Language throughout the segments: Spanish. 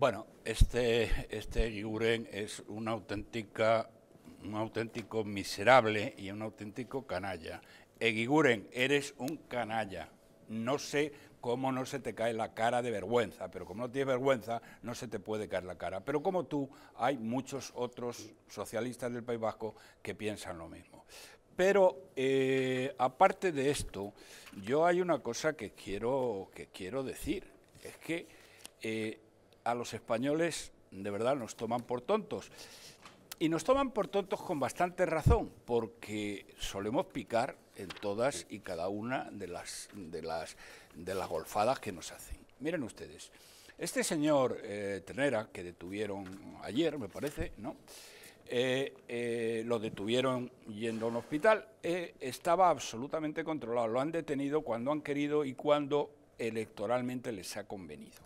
Bueno, este, este es auténtica, un auténtico miserable y un auténtico canalla. Eguiguren, eh, eres un canalla. No sé cómo no se te cae la cara de vergüenza, pero como no tienes vergüenza, no se te puede caer la cara. Pero como tú, hay muchos otros socialistas del País Vasco que piensan lo mismo. Pero eh, aparte de esto, yo hay una cosa que quiero, que quiero decir, es que eh, a los españoles de verdad nos toman por tontos. Y nos toman por tontos con bastante razón, porque solemos picar en todas y cada una de las, de las, de las golfadas que nos hacen. Miren ustedes, este señor eh, Tenera, que detuvieron ayer, me parece, ¿no? Eh, eh, lo detuvieron yendo a un hospital, estaba absolutamente controlado, lo han detenido cuando han querido y cuando electoralmente les ha convenido.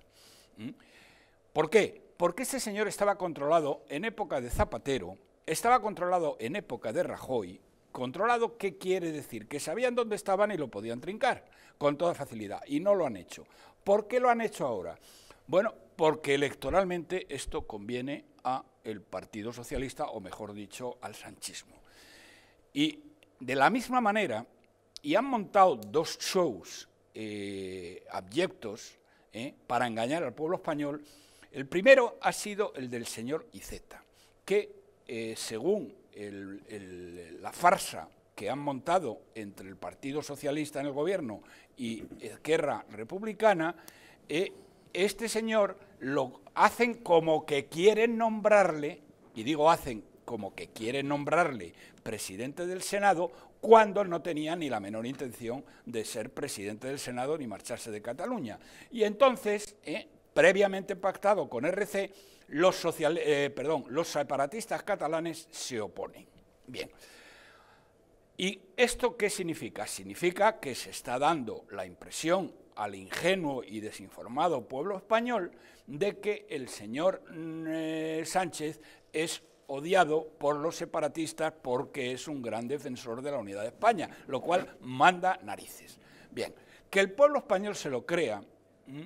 ¿Por qué? Porque ese señor estaba controlado en época de Zapatero, estaba controlado en época de Rajoy, controlado, ¿qué quiere decir? Que sabían dónde estaban y lo podían trincar con toda facilidad, y no lo han hecho. ¿Por qué lo han hecho ahora? Bueno, porque electoralmente esto conviene a el Partido Socialista, o mejor dicho, al sanchismo. Y de la misma manera, y han montado dos shows eh, abyectos eh, para engañar al pueblo español, el primero ha sido el del señor Iceta, que eh, según la farsa que han montado entre el Partido Socialista en el gobierno y Esquerra Republicana, eh, este señor lo hacen como que quieren nombrarle, y digo hacen como que quieren nombrarle presidente del Senado, cuando no tenía ni la menor intención de ser presidente del Senado ni marcharse de Cataluña. Y entonces eh, previamente pactado con RC, los, eh, perdón, los separatistas catalanes se oponen. Bien. ¿Y esto qué significa? Significa que se está dando la impresión al ingenuo y desinformado pueblo español de que el señor eh, Sánchez es odiado por los separatistas porque es un gran defensor de la unidad de España, lo cual manda narices. Bien, que el pueblo español se lo crea, mm,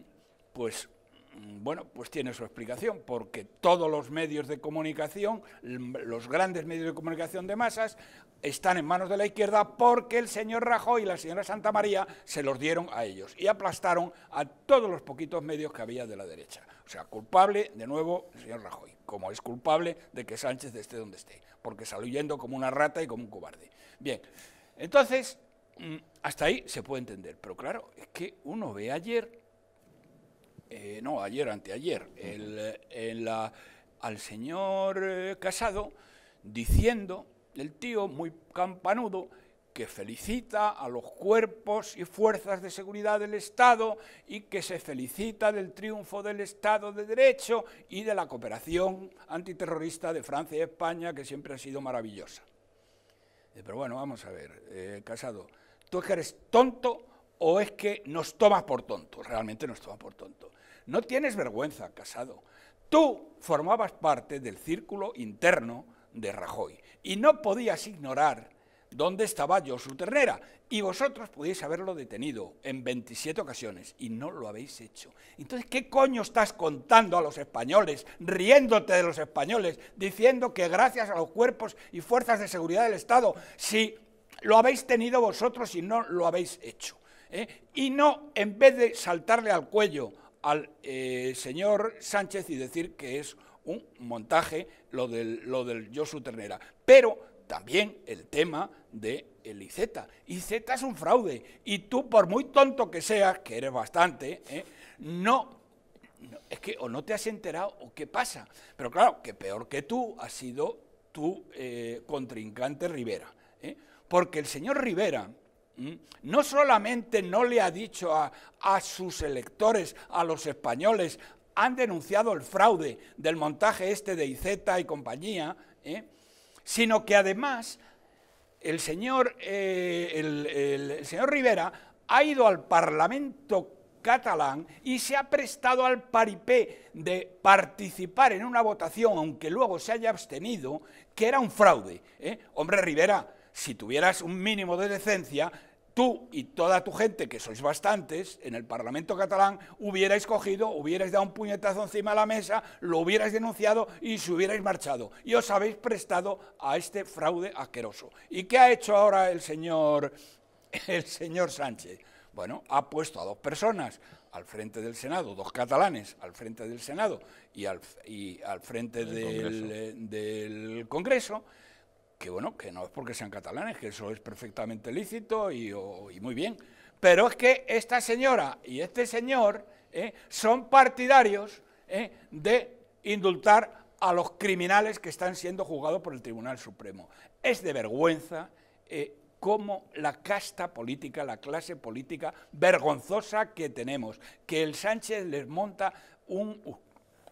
pues Mm, bueno, pues tiene su explicación, porque todos los medios de comunicación, mm, los grandes medios de comunicación de masas, están en manos de la izquierda porque el señor Rajoy y la señora Santa María se los dieron a ellos y aplastaron a todos los poquitos medios que había de la derecha. O sea, culpable, de nuevo, el señor Rajoy, como es culpable de que Sánchez esté donde esté, porque salió yendo como una rata y como un cobarde. Bien, entonces, mm, hasta ahí se puede entender, pero claro, es que uno ve ayer eh, no, ayer, anteayer, el, en la, al señor eh, Casado diciendo, el tío muy campanudo, que felicita a los cuerpos y fuerzas de seguridad del Estado y que se felicita del triunfo del Estado de Derecho y de la cooperación antiterrorista de Francia y España, que siempre ha sido maravillosa. Eh, pero bueno, vamos a ver, Casado, ¿tú es que eres tonto o es que nos tomas por tontos? Realmente nos tomas por tontos. No tienes vergüenza, Casado. Tú formabas parte del círculo interno de Rajoy y no podías ignorar dónde estaba su Ternera y vosotros podíais haberlo detenido en 27 ocasiones y no lo habéis hecho. Entonces, ¿qué coño estás contando a los españoles, riéndote de los españoles, diciendo que gracias a los cuerpos y fuerzas de seguridad del Estado, si lo habéis tenido vosotros y no lo habéis hecho? Eh? Y no, en vez de saltarle al cuello al eh, señor Sánchez y decir que es un montaje lo del, lo del Josu Ternera. Pero también el tema de el IZ. IZ es un fraude y tú, por muy tonto que seas, que eres bastante, ¿eh? no, es que o no te has enterado o qué pasa. Pero claro, que peor que tú ha sido tu eh, contrincante Rivera. Porque el señor Rivera, ¿Mm? no solamente no le ha dicho a, sus electores, a los españoles, han denunciado el fraude del montaje este de IZ y compañía, ¿eh? sino que además el señor, eh, señor Rivera ha ido al Parlamento catalán y se ha prestado al paripé de participar en una votación, aunque luego se haya abstenido, que era un fraude. ¿eh? Hombre, Rivera, si tuvieras un mínimo de decencia, tú y toda tu gente, que sois bastantes, en el Parlamento catalán, hubierais cogido, hubierais dado un puñetazo encima de la mesa, lo hubierais denunciado y se hubierais marchado. Y os habéis prestado a este fraude asqueroso. ¿Y qué ha hecho ahora el señor, el señor Sánchez? Bueno, ha puesto a dos personas al frente del Senado, dos catalanes al frente del Senado y al, y al frente del Congreso que bueno, que no es porque sean catalanes, que eso es perfectamente lícito y, muy bien, pero es que esta señora y este señor ¿eh? son partidarios ¿eh? de indultar a los criminales que están siendo juzgados por el Tribunal Supremo. Es de vergüenza ¿eh? como la casta política, la clase política vergonzosa que tenemos, que el Sánchez les monta un,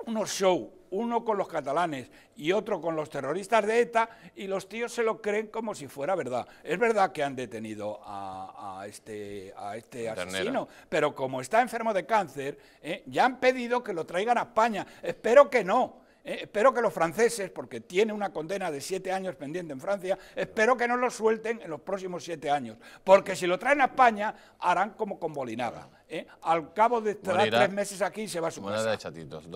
unos show uno con los catalanes y otro con los terroristas de ETA, y los tíos se lo creen como si fuera verdad. Es verdad que han detenido a, este, a este asesino, pero como está enfermo de cáncer, ¿eh? ya han pedido que lo traigan a España. Espero que no. ¿eh? espero que los franceses, porque tiene una condena de siete años pendiente en Francia, espero que no lo suelten en los próximos siete años, porque si lo traen a España harán como con Bolinaga. ¿eh? Al cabo de tres meses aquí se va a su casa. chatitos,